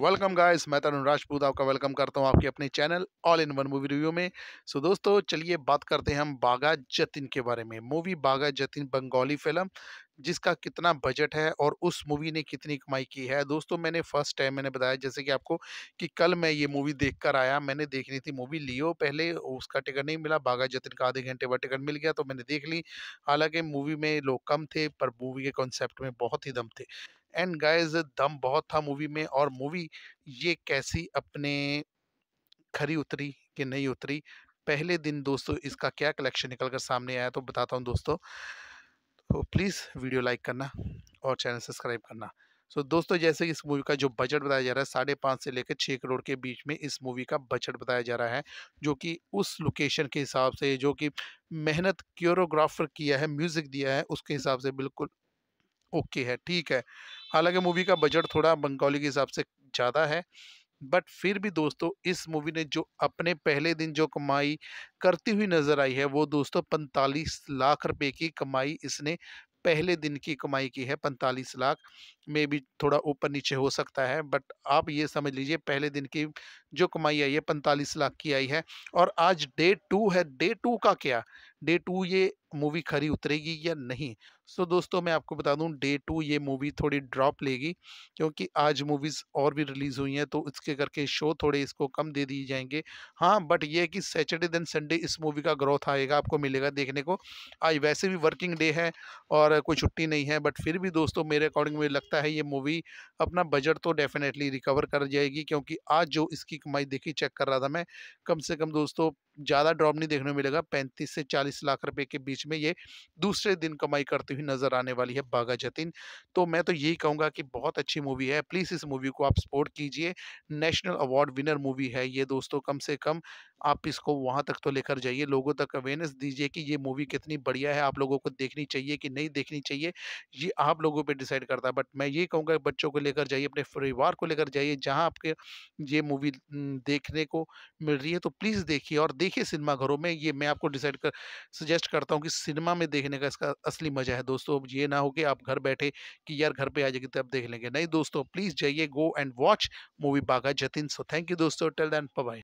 welcome guys मैं तरुण राजपूत आपका welcome करता हूं आपके अपने channel all in one movie review में सो so, दोस्तों चलिए बात करते हैं हम बागा जतिन के बारे में मूवी बागा जतिन बंगाली फिल्म जिसका कितना बजट है और उस मूवी ने कितनी कमाई की है दोस्तों मैंने फर्स्ट टाइम मैंने बताया जैसे कि आपको कि कल मैं ये मूवी देख कर आया मैंने देखनी थी मूवी लियो पहले उसका टिकट नहीं मिला बागा जतिन का आधे घंटे बाद टिकट मिल गया तो मैंने देख ली हालाँकि मूवी में लोग कम थे पर मूवी के कॉन्सेप्ट में बहुत ही दम थे एंड गाइस दम बहुत था मूवी में और मूवी ये कैसी अपने खरी उतरी कि नहीं उतरी पहले दिन दोस्तों इसका क्या कलेक्शन निकल कर सामने आया तो बताता हूँ दोस्तों तो प्लीज़ वीडियो लाइक करना और चैनल सब्सक्राइब करना सो so, दोस्तों जैसे इस मूवी का जो बजट बताया जा रहा है साढ़े पाँच से लेकर छः करोड़ के बीच में इस मूवी का बजट बताया जा रहा है जो कि उस लोकेशन के हिसाब से जो कि मेहनत क्योरोग्राफर किया है म्यूज़िक दिया है उसके हिसाब से बिल्कुल ओके है ठीक है हालांकि मूवी का बजट थोड़ा बंगाली के हिसाब से ज़्यादा है बट फिर भी दोस्तों इस मूवी ने जो अपने पहले दिन जो कमाई करती हुई नज़र आई है वो दोस्तों पैंतालीस लाख रुपए की कमाई इसने पहले दिन की कमाई की है पैंतालीस लाख में भी थोड़ा ऊपर नीचे हो सकता है बट आप ये समझ लीजिए पहले दिन की जो कमाई आई है पैंतालीस लाख की आई है और आज डे टू है डे टू का क्या डे टू ये मूवी खरी उतरेगी या नहीं सो so दोस्तों मैं आपको बता दूं डे टू ये मूवी थोड़ी ड्रॉप लेगी क्योंकि आज मूवीज़ और भी रिलीज़ हुई हैं तो इसके करके शो थोड़े इसको कम दे दिए जाएंगे हाँ बट ये कि सैटरडे दिन संडे इस मूवी का ग्रोथ आएगा आपको मिलेगा देखने को आज वैसे भी वर्किंग डे है और कोई छुट्टी नहीं है बट फिर भी दोस्तों मेरे अकॉर्डिंग मुझे लगता है ये मूवी अपना बजट तो डेफिनेटली रिकवर कर जाएगी क्योंकि आज जो इसकी कमाई देखी चेक कर रहा था मैं कम से कम दोस्तों ज़्यादा ड्रॉप नहीं देखने को मिलेगा पैंतीस से चालीस चालीस लाख रुपए के बीच में ये दूसरे दिन कमाई करती हुई नजर आने वाली है बागा जतिन तो मैं तो यही कहूँगा कि बहुत अच्छी मूवी है प्लीज़ इस मूवी को आप सपोर्ट कीजिए नेशनल अवार्ड विनर मूवी है ये दोस्तों कम से कम आप इसको वहाँ तक तो लेकर जाइए लोगों तक अवेयरनेस दीजिए कि ये मूवी कितनी बढ़िया है आप लोगों को देखनी चाहिए कि नहीं देखनी चाहिए ये आप लोगों पे डिसाइड करता है बट मैं ये कहूँगा बच्चों को लेकर जाइए अपने परिवार को लेकर जाइए जहाँ आपके ये मूवी देखने को मिल रही है तो प्लीज़ देखिए और देखिए सिनेमाघरों में ये मैं आपको डिसाइड कर सजेस्ट करता हूँ कि सिनेमा में देखने का इसका असली मजा है दोस्तों अब ये ना हो कि आप घर बैठे कि यार घर पे आ जाएगी तो आप देख लेंगे नहीं दोस्तों प्लीज़ जाइए गो एंड वॉच मूवी बागा जतिन सो थैंक यू दोस्तों टेल दैन पबाई